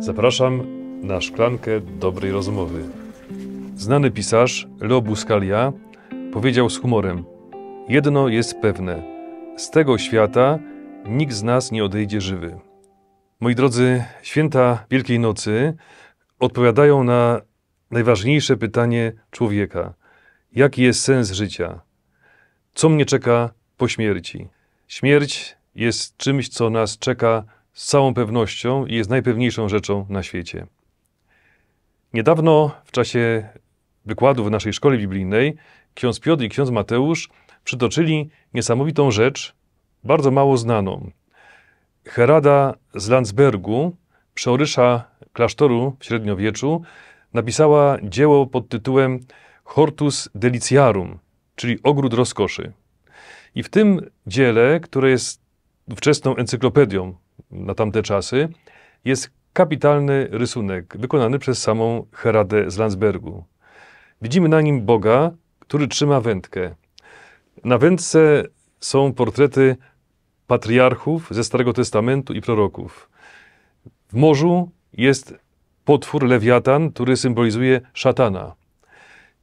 Zapraszam na szklankę dobrej rozmowy. Znany pisarz Leo Buscalia powiedział z humorem: Jedno jest pewne: z tego świata nikt z nas nie odejdzie żywy. Moi drodzy, święta Wielkiej Nocy odpowiadają na najważniejsze pytanie człowieka: jaki jest sens życia? Co mnie czeka po śmierci? Śmierć jest czymś, co nas czeka z całą pewnością i jest najpewniejszą rzeczą na świecie. Niedawno w czasie wykładu w naszej szkole biblijnej ksiądz Piotr i ksiądz Mateusz przytoczyli niesamowitą rzecz, bardzo mało znaną. Herada z Landsbergu, przeorysza klasztoru w średniowieczu, napisała dzieło pod tytułem Hortus Deliciarum, czyli Ogród Rozkoszy. I w tym dziele, które jest wczesną encyklopedią na tamte czasy, jest kapitalny rysunek wykonany przez samą Heradę z Landsbergu. Widzimy na nim Boga, który trzyma wędkę. Na wędce są portrety patriarchów ze Starego Testamentu i proroków. W morzu jest potwór lewiatan, który symbolizuje szatana.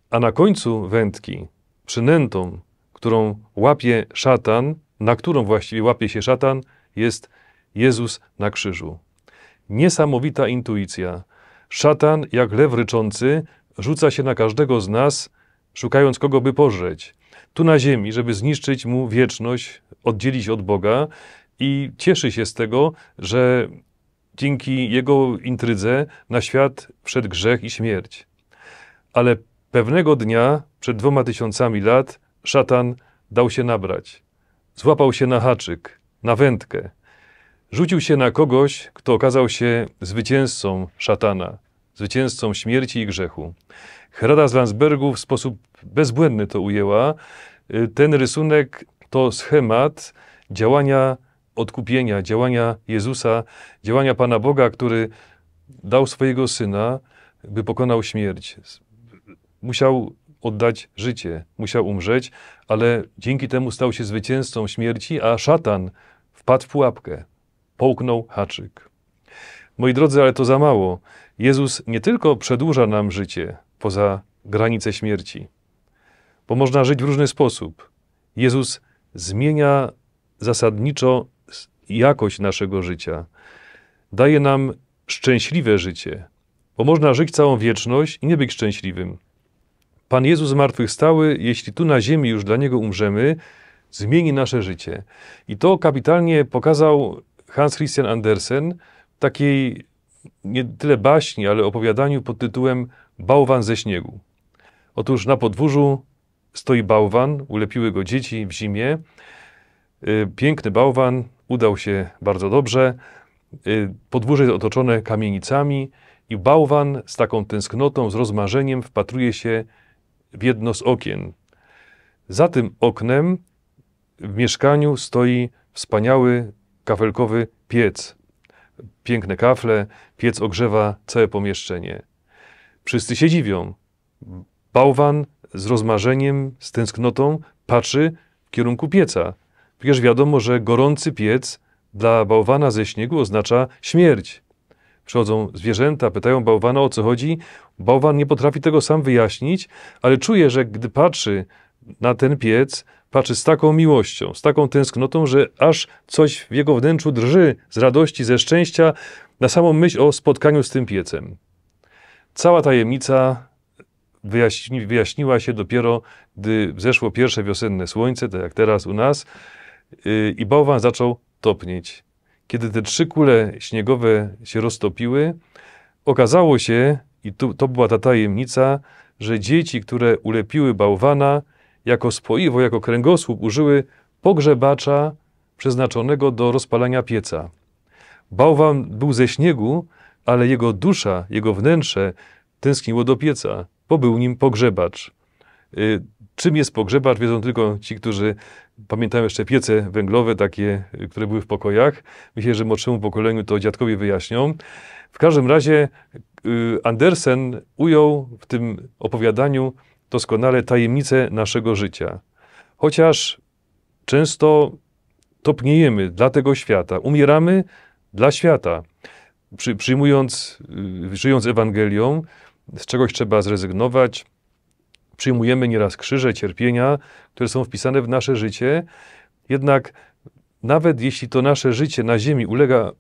A na końcu wędki, przynętą, którą łapie szatan, na którą właściwie łapie się szatan, jest Jezus na krzyżu. Niesamowita intuicja. Szatan, jak lew ryczący, rzuca się na każdego z nas, szukając kogo by pożreć. Tu na ziemi, żeby zniszczyć mu wieczność, oddzielić od Boga i cieszy się z tego, że dzięki jego intrydze na świat wszedł grzech i śmierć. Ale pewnego dnia, przed dwoma tysiącami lat, szatan dał się nabrać. Złapał się na haczyk, na wędkę. Rzucił się na kogoś, kto okazał się zwycięzcą szatana, zwycięzcą śmierci i grzechu. Hrada z Landsbergu w sposób bezbłędny to ujęła. Y, ten rysunek to schemat działania odkupienia, działania Jezusa, działania Pana Boga, który dał swojego syna, by pokonał śmierć. Musiał oddać życie, musiał umrzeć, ale dzięki temu stał się zwycięzcą śmierci, a szatan wpadł w pułapkę połknął haczyk. Moi drodzy, ale to za mało. Jezus nie tylko przedłuża nam życie poza granice śmierci, bo można żyć w różny sposób. Jezus zmienia zasadniczo jakość naszego życia. Daje nam szczęśliwe życie, bo można żyć całą wieczność i nie być szczęśliwym. Pan Jezus zmartwychwstały, jeśli tu na ziemi już dla Niego umrzemy, zmieni nasze życie. I to kapitalnie pokazał Hans Christian Andersen takiej nie tyle baśni, ale opowiadaniu pod tytułem Bałwan ze śniegu. Otóż na podwórzu stoi bałwan, ulepiły go dzieci w zimie. Y, piękny bałwan, udał się bardzo dobrze. Y, podwórze jest otoczone kamienicami i bałwan z taką tęsknotą, z rozmarzeniem wpatruje się w jedno z okien. Za tym oknem w mieszkaniu stoi wspaniały kafelkowy piec. Piękne kafle, piec ogrzewa całe pomieszczenie. Wszyscy się dziwią. Bałwan z rozmarzeniem, z tęsknotą patrzy w kierunku pieca. Przecież wiadomo, że gorący piec dla bałwana ze śniegu oznacza śmierć. Przychodzą zwierzęta, pytają bałwana o co chodzi. Bałwan nie potrafi tego sam wyjaśnić, ale czuje, że gdy patrzy na ten piec, patrzy z taką miłością, z taką tęsknotą, że aż coś w jego wnętrzu drży z radości, ze szczęścia na samą myśl o spotkaniu z tym piecem. Cała tajemnica wyjaśni, wyjaśniła się dopiero, gdy zeszło pierwsze wiosenne słońce, tak jak teraz u nas, yy, i bałwan zaczął topnieć. Kiedy te trzy kule śniegowe się roztopiły, okazało się, i tu, to była ta tajemnica, że dzieci, które ulepiły bałwana, jako spoiwo, jako kręgosłup użyły pogrzebacza przeznaczonego do rozpalania pieca. Bałwan był ze śniegu, ale jego dusza, jego wnętrze tęskniło do pieca, bo był nim pogrzebacz. Y, czym jest pogrzebacz, wiedzą tylko ci, którzy pamiętają jeszcze piece węglowe, takie, y, które były w pokojach. Myślę, że młodszemu pokoleniu to dziadkowie wyjaśnią. W każdym razie y, Andersen ujął w tym opowiadaniu doskonale tajemnice naszego życia. Chociaż często topniejemy dla tego świata, umieramy dla świata. Przy, przyjmując, y, żyjąc Ewangelią, z czegoś trzeba zrezygnować. Przyjmujemy nieraz krzyże, cierpienia, które są wpisane w nasze życie. Jednak nawet jeśli to nasze życie na ziemi ulega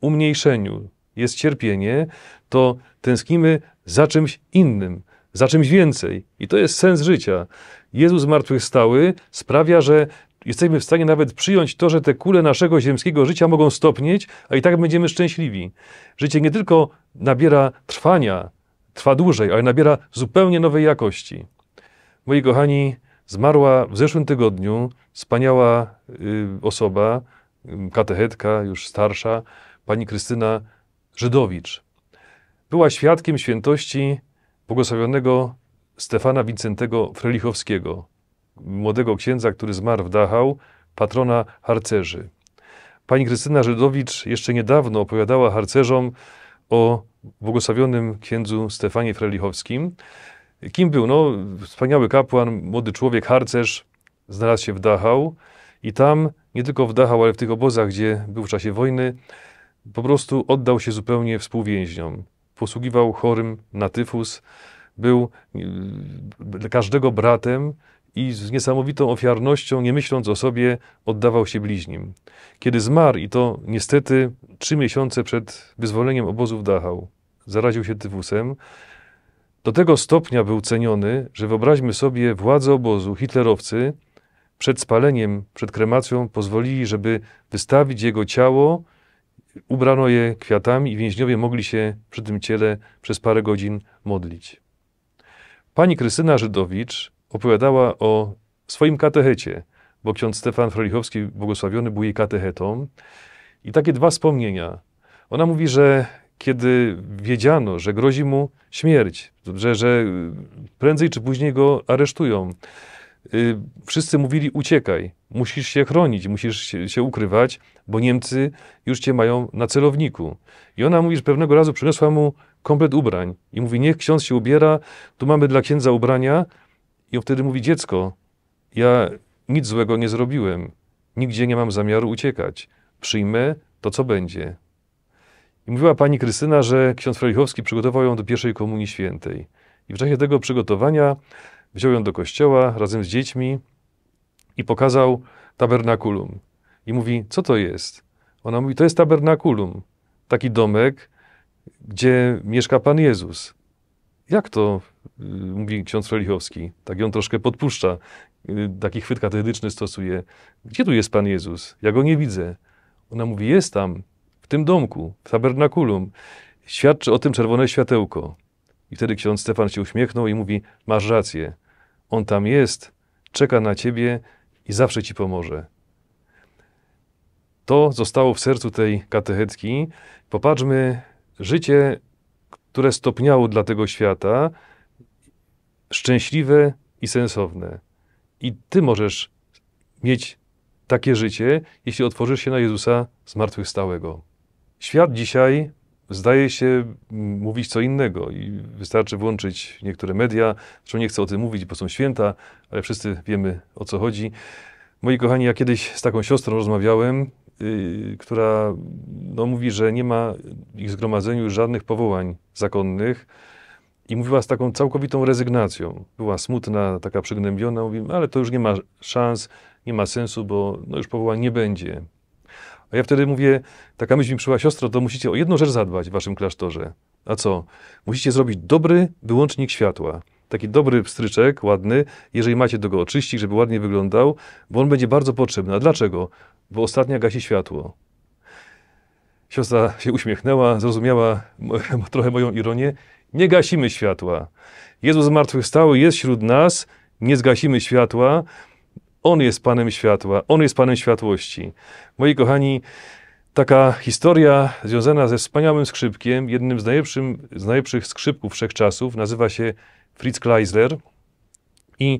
umniejszeniu, jest cierpienie, to tęsknimy za czymś innym za czymś więcej. I to jest sens życia. Jezus zmartwychwstały sprawia, że jesteśmy w stanie nawet przyjąć to, że te kule naszego ziemskiego życia mogą stopnieć, a i tak będziemy szczęśliwi. Życie nie tylko nabiera trwania, trwa dłużej, ale nabiera zupełnie nowej jakości. Moi kochani, zmarła w zeszłym tygodniu wspaniała y, osoba, y, katechetka, już starsza, pani Krystyna Żydowicz. Była świadkiem świętości błogosławionego Stefana Wincentego Frelichowskiego, młodego księdza, który zmarł w Dachau, patrona harcerzy. Pani Krystyna Żydowicz jeszcze niedawno opowiadała harcerzom o błogosławionym księdzu Stefanie Frelichowskim. Kim był? No, wspaniały kapłan, młody człowiek, harcerz, znalazł się w Dachau i tam, nie tylko w Dachau, ale w tych obozach, gdzie był w czasie wojny, po prostu oddał się zupełnie współwięźniom posługiwał chorym na tyfus, był y, każdego bratem i z niesamowitą ofiarnością, nie myśląc o sobie, oddawał się bliźnim. Kiedy zmarł, i to niestety trzy miesiące przed wyzwoleniem obozów Dachau, zaraził się tyfusem, do tego stopnia był ceniony, że wyobraźmy sobie władze obozu, hitlerowcy, przed spaleniem, przed kremacją pozwolili, żeby wystawić jego ciało ubrano je kwiatami i więźniowie mogli się przy tym ciele przez parę godzin modlić. Pani Krystyna Żydowicz opowiadała o swoim katechecie, bo ksiądz Stefan Frolichowski, błogosławiony, był jej katechetą. I takie dwa wspomnienia. Ona mówi, że kiedy wiedziano, że grozi mu śmierć, że, że prędzej czy później go aresztują, Y, wszyscy mówili uciekaj, musisz się chronić, musisz się, się, ukrywać, bo Niemcy już cię mają na celowniku. I ona mówi, że pewnego razu przyniosła mu komplet ubrań i mówi, niech ksiądz się ubiera, tu mamy dla księdza ubrania. I on wtedy mówi, dziecko, ja nic złego nie zrobiłem, nigdzie nie mam zamiaru uciekać, przyjmę to, co będzie. I mówiła pani Krystyna, że ksiądz Frelichowski przygotował ją do pierwszej komunii świętej. I w czasie tego przygotowania wziął ją do kościoła razem z dziećmi i pokazał tabernakulum. I mówi, co to jest? Ona mówi, to jest tabernakulum, taki domek, gdzie mieszka Pan Jezus. Jak to? Y, mówi ksiądz Frelichowski. Tak ją troszkę podpuszcza. Y, taki chwyt katedryczny stosuje. Gdzie tu jest Pan Jezus? Ja go nie widzę. Ona mówi, jest tam, w tym domku, w tabernakulum. Świadczy o tym czerwone światełko. I wtedy ksiądz Stefan się uśmiechnął i mówi, masz rację. On tam jest, czeka na ciebie i zawsze ci pomoże. To zostało w sercu tej katechetki. Popatrzmy, życie, które stopniało dla tego świata, szczęśliwe i sensowne. I ty możesz mieć takie życie, jeśli otworzysz się na Jezusa zmartwychwstałego. Świat dzisiaj zdaje się mówić co innego i wystarczy włączyć niektóre media. Zresztą nie chcę o tym mówić, bo są święta, ale wszyscy wiemy o co chodzi. Moi kochani, ja kiedyś z taką siostrą rozmawiałem, yy, która no, mówi, że nie ma ich zgromadzeniu żadnych powołań zakonnych. I mówiła z taką całkowitą rezygnacją. Była smutna, taka przygnębiona, mówi, ale to już nie ma szans, nie ma sensu, bo no już powołań nie będzie. A ja wtedy mówię, taka myśl mi przyszła, siostro, to musicie o jedną rzecz zadbać w waszym klasztorze. A co? Musicie zrobić dobry wyłącznik światła. Taki dobry pstryczek, ładny, jeżeli macie do go oczyścić, żeby ładnie wyglądał, bo on będzie bardzo potrzebny. A dlaczego? Bo ostatnia gasi światło. Siostra się uśmiechnęła, zrozumiała trochę moją ironię. Nie gasimy światła. Jezus zmartwychwstały jest wśród nas, nie zgasimy światła. On jest Panem światła, On jest Panem światłości. Moi kochani, taka historia związana ze wspaniałym skrzypkiem, jednym z, najlepszym, z najlepszych skrzypków wszechczasów, nazywa się Fritz Kleisler. i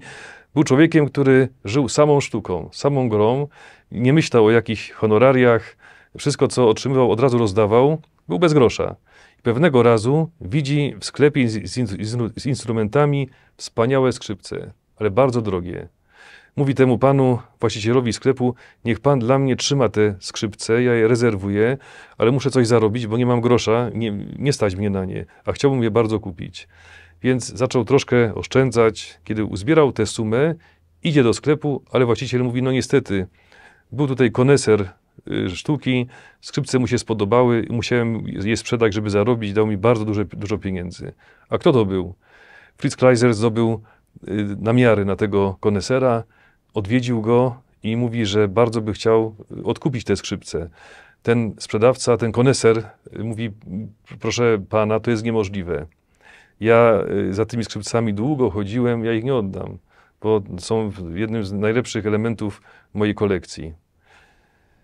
był człowiekiem, który żył samą sztuką, samą grą, nie myślał o jakichś honorariach, wszystko co otrzymywał od razu rozdawał, był bez grosza. pewnego razu widzi w sklepie z, z, z instrumentami wspaniałe skrzypce, ale bardzo drogie, Mówi temu panu, właścicielowi sklepu, niech pan dla mnie trzyma te skrzypce, ja je rezerwuję, ale muszę coś zarobić, bo nie mam grosza, nie, nie stać mnie na nie, a chciałbym je bardzo kupić. Więc zaczął troszkę oszczędzać. Kiedy uzbierał tę sumę, idzie do sklepu, ale właściciel mówi, no niestety, był tutaj koneser y, sztuki, skrzypce mu się spodobały, musiałem je sprzedać, żeby zarobić, dał mi bardzo dużo pieniędzy. A kto to był? Fritz Kleiser zdobył y, namiary na tego konesera, odwiedził go i mówi, że bardzo by chciał y, odkupić te skrzypce. Ten sprzedawca, ten koneser y, mówi, proszę pana, to jest niemożliwe. Ja y, za tymi skrzypcami długo chodziłem, ja ich nie oddam, bo są jednym z najlepszych elementów mojej kolekcji.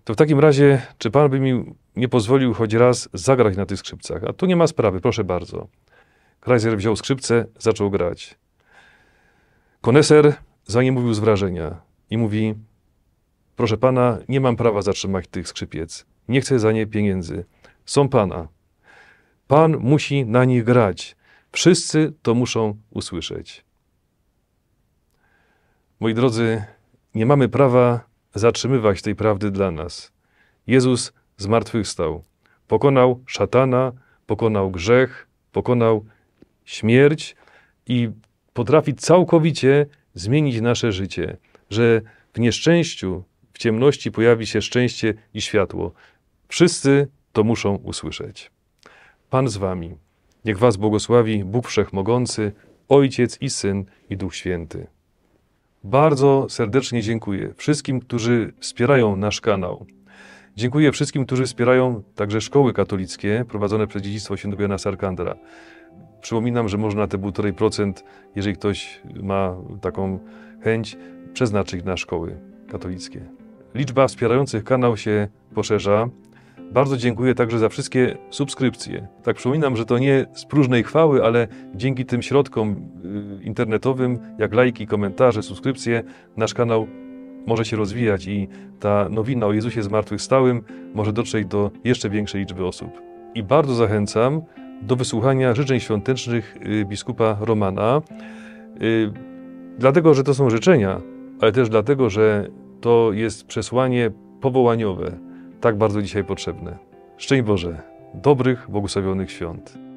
To w takim razie, czy pan by mi nie pozwolił choć raz zagrać na tych skrzypcach? A tu nie ma sprawy, proszę bardzo. Kreiser wziął skrzypce, zaczął grać. Koneser mówił z wrażenia i mówi: Proszę pana, nie mam prawa zatrzymać tych skrzypiec. Nie chcę za nie pieniędzy. Są pana. Pan musi na nich grać. Wszyscy to muszą usłyszeć. Moi drodzy, nie mamy prawa zatrzymywać tej prawdy dla nas. Jezus zmartwychwstał. Pokonał szatana, pokonał grzech, pokonał śmierć i potrafi całkowicie zmienić nasze życie, że w nieszczęściu, w ciemności pojawi się szczęście i światło. Wszyscy to muszą usłyszeć. Pan z Wami. Niech Was błogosławi Bóg Wszechmogący, Ojciec i Syn i Duch Święty. Bardzo serdecznie dziękuję wszystkim, którzy wspierają nasz kanał. Dziękuję wszystkim, którzy wspierają także szkoły katolickie prowadzone przez dziedzictwo świętego Jana Sarkandra. Przypominam, że można te 1,5%, jeżeli ktoś ma taką chęć, przeznaczyć na szkoły katolickie. Liczba wspierających kanał się poszerza. Bardzo dziękuję także za wszystkie subskrypcje. Tak przypominam, że to nie z próżnej chwały, ale dzięki tym środkom y, internetowym, jak lajki, komentarze, subskrypcje, nasz kanał może się rozwijać i ta nowina o Jezusie zmartwychwstałym może dotrzeć do jeszcze większej liczby osób. I bardzo zachęcam do wysłuchania życzeń świątecznych y, biskupa Romana. Y, dlatego, że to są życzenia, ale też dlatego, że to jest przesłanie powołaniowe, tak bardzo dzisiaj potrzebne. Szczęść Boże, dobrych, błogosławionych świąt.